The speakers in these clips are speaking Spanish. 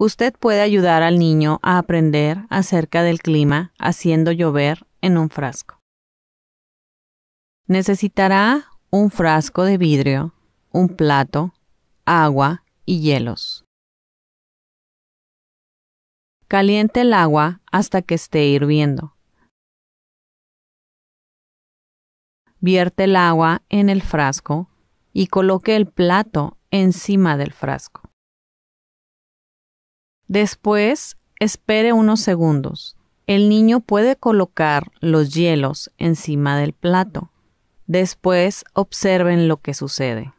Usted puede ayudar al niño a aprender acerca del clima haciendo llover en un frasco. Necesitará un frasco de vidrio, un plato, agua y hielos. Caliente el agua hasta que esté hirviendo. Vierte el agua en el frasco y coloque el plato encima del frasco. Después, espere unos segundos. El niño puede colocar los hielos encima del plato. Después, observen lo que sucede.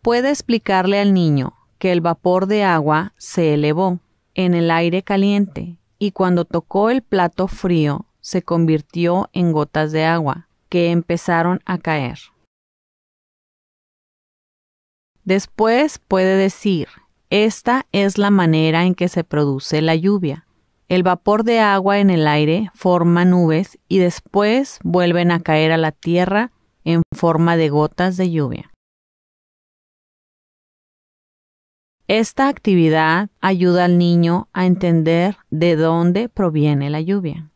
Puede explicarle al niño que el vapor de agua se elevó en el aire caliente y cuando tocó el plato frío se convirtió en gotas de agua que empezaron a caer. Después puede decir esta es la manera en que se produce la lluvia. El vapor de agua en el aire forma nubes y después vuelven a caer a la tierra en forma de gotas de lluvia. Esta actividad ayuda al niño a entender de dónde proviene la lluvia.